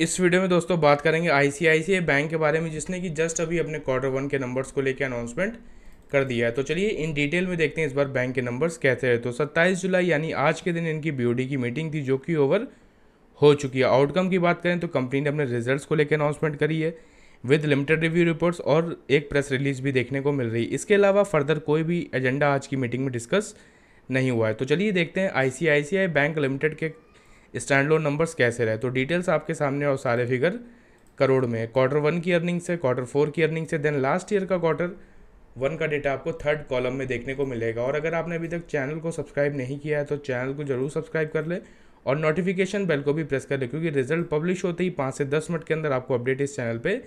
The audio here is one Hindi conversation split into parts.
इस वीडियो में दोस्तों बात करेंगे आईसीआईसीआई बैंक के बारे में जिसने कि जस्ट अभी अपने क्वार्टर वन के नंबर्स को लेकर अनाउंसमेंट कर दिया है तो चलिए इन डिटेल में देखते हैं इस बार बैंक के नंबर्स कैसे हैं तो 27 जुलाई यानी आज के दिन इनकी बीओडी की मीटिंग थी जो कि ओवर हो चुकी है आउटकम की बात करें तो कंपनी ने अपने रिजल्ट को लेकर अनाउंसमेंट करी है विद लिमिटेड रिव्यू रिपोर्ट्स और एक प्रेस रिलीज भी देखने को मिल रही है इसके अलावा फर्दर कोई भी एजेंडा आज की मीटिंग में डिस्कस नहीं हुआ है तो चलिए देखते हैं आई बैंक लिमिटेड के स्टैंड लोन नंबर्स कैसे रहे तो डिटेल्स आपके सामने और सारे फिगर करोड़ में क्वार्टर वन की अर्निंग से क्वार्टर फोर की अर्निंग से देन लास्ट ईयर का क्वार्टर वन का डेटा आपको थर्ड कॉलम में देखने को मिलेगा और अगर आपने अभी तक चैनल को सब्सक्राइब नहीं किया है तो चैनल को जरूर सब्सक्राइब कर ले और नोटिफिकेशन बेल को भी प्रेस कर लें क्योंकि रिजल्ट पब्लिश होते ही पाँच से दस मिनट के अंदर आपको अपडेट इस चैनल पर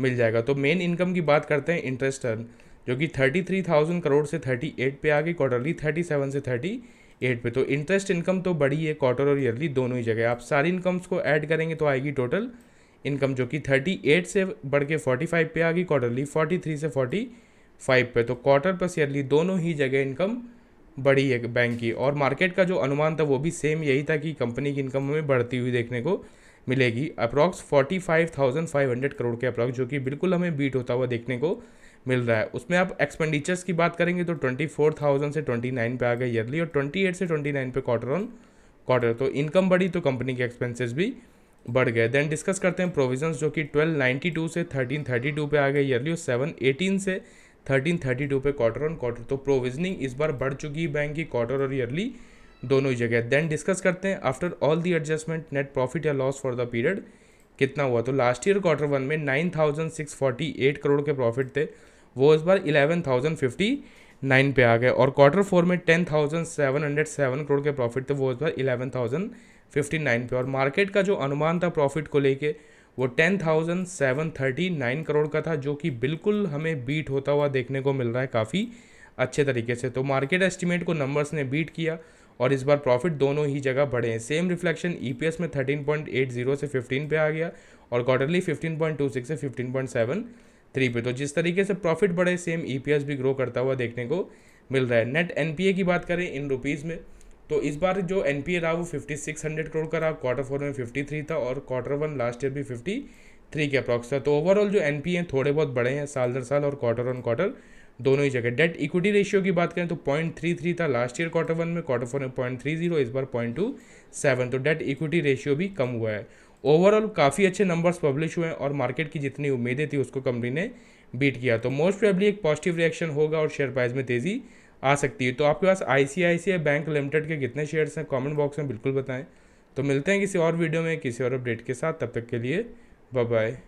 मिल जाएगा तो मेन इनकम की बात करते हैं इंटरेस्ट अर्न जो कि थर्टी थ्री थाउजेंड करोड़ से थर्टी एट पे आ गई क्वार्टरली थर्टी सेवन से थर्टी एट पे तो इंटरेस्ट इनकम तो बड़ी है क्वार्टर और ईयरली दोनों ही जगह आप सारी इनकम्स को ऐड करेंगे तो आएगी टोटल इनकम जो कि थर्टी एट से बढ़ के फोर्टी फाइव पे आ गई क्वार्टरली फोर्टी थ्री से फोर्टी फाइव पे तो क्वार्टर प्लस ईयरली दोनों ही जगह इनकम बढ़ी है बैंक की और मार्केट का जो अनुमान था वो भी सेम यही था कि कंपनी की इनकम हमें बढ़ती हुई देखने को मिलेगी approx forty five thousand five hundred crore के अप्रॉक्स जो कि बिल्कुल हमें बीट होता हुआ देखने को मिल रहा है उसमें आप एक्सपेंडिचर्स की बात करेंगे तो ट्वेंटी फोर थाउजेंड से ट्वेंटी नाइन पे आ गए ईयरली और ट्वेंटी एट से ट्वेंटी नाइन पे क्वार्टर ऑन क्वार्टर तो इनकम बढ़ी तो कंपनी के एक्सपेंसेस भी बढ़ गए देन डिस्कस करते हैं प्रोविजंस जो कि ट्वेल्व नाइन्टी टू से थर्टीन थर्टी टू पे आ गए ईयरली और सेवन एटीन से थर्टीन थर्टी टू पे क्वार्टर ऑन क्वार्टर तो प्रोविजनिंग इस बार बढ़ चुकी है बैंक की क्वार्टर और ईयरली दोनों ही जगह देन डिस्कस करते हैं after all the adjustment net profit या लॉस फॉर द पीरियड कितना हुआ तो लास्ट ईयर क्वार्टर वन में nine thousand six forty eight crore के प्रॉफिट थे वो इस बार इलेवन थाउजेंड फिफ्टी नाइन पे आ गए और क्वार्टर फोर में ten thousand seven hundred seven crore के प्रॉफिट थे वो इस बार इलेवन थाउजेंड फिफ्टी नाइन पे और मार्केट का जो अनुमान था प्रॉफिट को लेके वो ten thousand seven thirty nine crore का था जो कि बिल्कुल हमें बीट होता हुआ देखने को मिल रहा है काफ़ी अच्छे तरीके से तो मार्केट एस्टिमेट को नंबर्स ने बीट किया और इस बार प्रॉफिट दोनों ही जगह बढ़े हैं सेम रिफ्लेक्शन ईपीएस में 13.80 से 15 पे आ गया और क्वार्टरली 15.26 से 15.73 पे तो जिस तरीके से प्रॉफिट बढ़े सेम ईपीएस e भी ग्रो करता हुआ देखने को मिल रहा है नेट एन की बात करें इन रुपीज़ में तो इस बार जो एन रहा वो फिफ्टी सिक्स हंड्रेड करोड़ का रहा क्वार्टर फोर में फिफ्टी थ्री था और क्वार्टर वन लास्ट ईयर भी फिफ्टी थ्री के अप्रॉक्स था तो ओवरऑल जो एन थोड़े बहुत बड़े हैं साल दर साल और क्वार्टर ऑन क्वार्टर दोनों ही जगह डेट इक्विटी रेशियो की बात करें तो पॉइंट थ्री थ्री था लास्ट ईयर क्वार्टर वन में क्वार्टर फोर में पॉइंट थ्री जीरो इस बार पॉइंट टू सेवन तो डेट इक्विटी रेशियो भी कम हुआ है ओवरऑल काफ़ी अच्छे नंबर्स पब्लिश हुए हैं और मार्केट की जितनी उम्मीदें थी उसको कंपनी ने बीट किया तो मोस्ट प्रेबली एक पॉजिटिव रिएक्शन होगा और शेयर प्राइस में तेज़ी आ सकती है तो आपके पास आई बैंक लिमिटेड के कितने शेयर्स हैं कॉमेंट बॉक्स में बिल्कुल बताएँ तो मिलते हैं किसी और वीडियो में किसी और अपडेट के साथ तब तक के लिए बाय